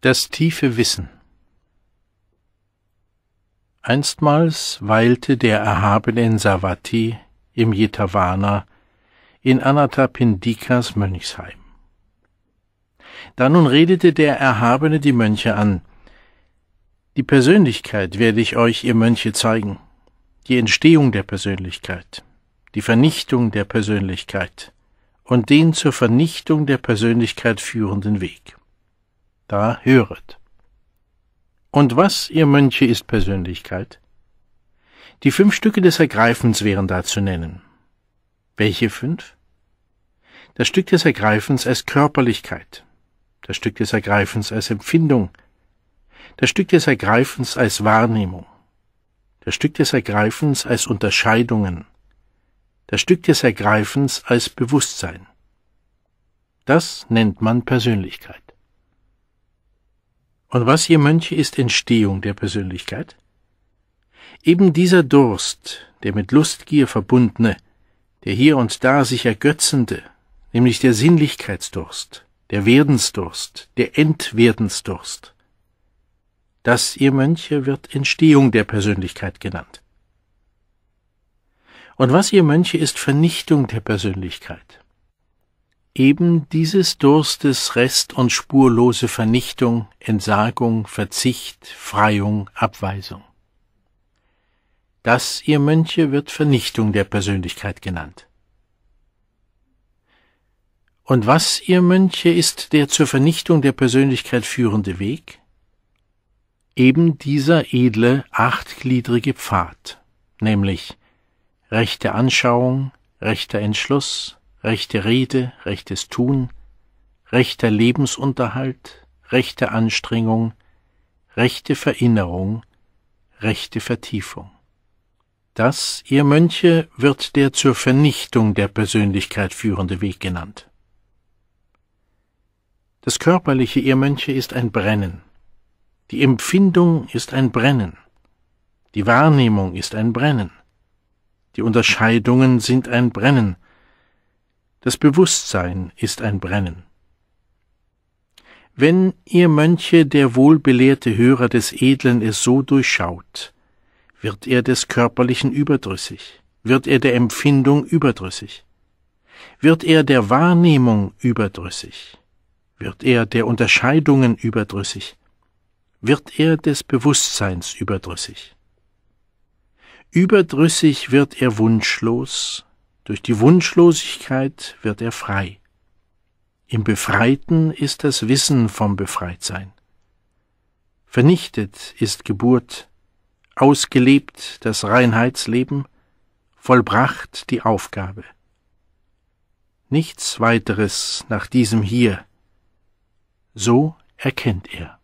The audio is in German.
Das tiefe Wissen Einstmals weilte der Erhabene in Savati im Jetavana in Anatapendikas Mönchsheim. Da nun redete der Erhabene die Mönche an. Die Persönlichkeit werde ich euch, ihr Mönche, zeigen. Die Entstehung der Persönlichkeit, die Vernichtung der Persönlichkeit und den zur Vernichtung der Persönlichkeit führenden Weg da höret. Und was, ihr Mönche, ist Persönlichkeit? Die fünf Stücke des Ergreifens wären da zu nennen. Welche fünf? Das Stück des Ergreifens als Körperlichkeit, das Stück des Ergreifens als Empfindung, das Stück des Ergreifens als Wahrnehmung, das Stück des Ergreifens als Unterscheidungen, das Stück des Ergreifens als Bewusstsein. Das nennt man Persönlichkeit. Und was ihr Mönche, ist Entstehung der Persönlichkeit? Eben dieser Durst, der mit Lustgier verbundene, der hier und da sich ergötzende, nämlich der Sinnlichkeitsdurst, der Werdensdurst, der Entwerdensdurst. Das, ihr Mönche, wird Entstehung der Persönlichkeit genannt. Und was, ihr Mönche, ist Vernichtung der Persönlichkeit eben dieses Durstes Rest und spurlose Vernichtung, Entsagung, Verzicht, Freiung, Abweisung. Das, ihr Mönche, wird Vernichtung der Persönlichkeit genannt. Und was, ihr Mönche, ist der zur Vernichtung der Persönlichkeit führende Weg? Eben dieser edle, achtgliedrige Pfad, nämlich rechte Anschauung, rechter Entschluss, rechte Rede, rechtes Tun, rechter Lebensunterhalt, rechte Anstrengung, rechte Verinnerung, rechte Vertiefung. Das, ihr Mönche, wird der zur Vernichtung der Persönlichkeit führende Weg genannt. Das Körperliche, ihr Mönche, ist ein Brennen. Die Empfindung ist ein Brennen. Die Wahrnehmung ist ein Brennen. Die Unterscheidungen sind ein Brennen. Das Bewusstsein ist ein Brennen. Wenn ihr Mönche, der wohlbelehrte Hörer des Edlen, es so durchschaut, wird er des Körperlichen überdrüssig, wird er der Empfindung überdrüssig, wird er der Wahrnehmung überdrüssig, wird er der Unterscheidungen überdrüssig, wird er des Bewusstseins überdrüssig. Überdrüssig wird er wunschlos, durch die Wunschlosigkeit wird er frei. Im Befreiten ist das Wissen vom Befreitsein. Vernichtet ist Geburt, ausgelebt das Reinheitsleben, vollbracht die Aufgabe. Nichts weiteres nach diesem hier. So erkennt er.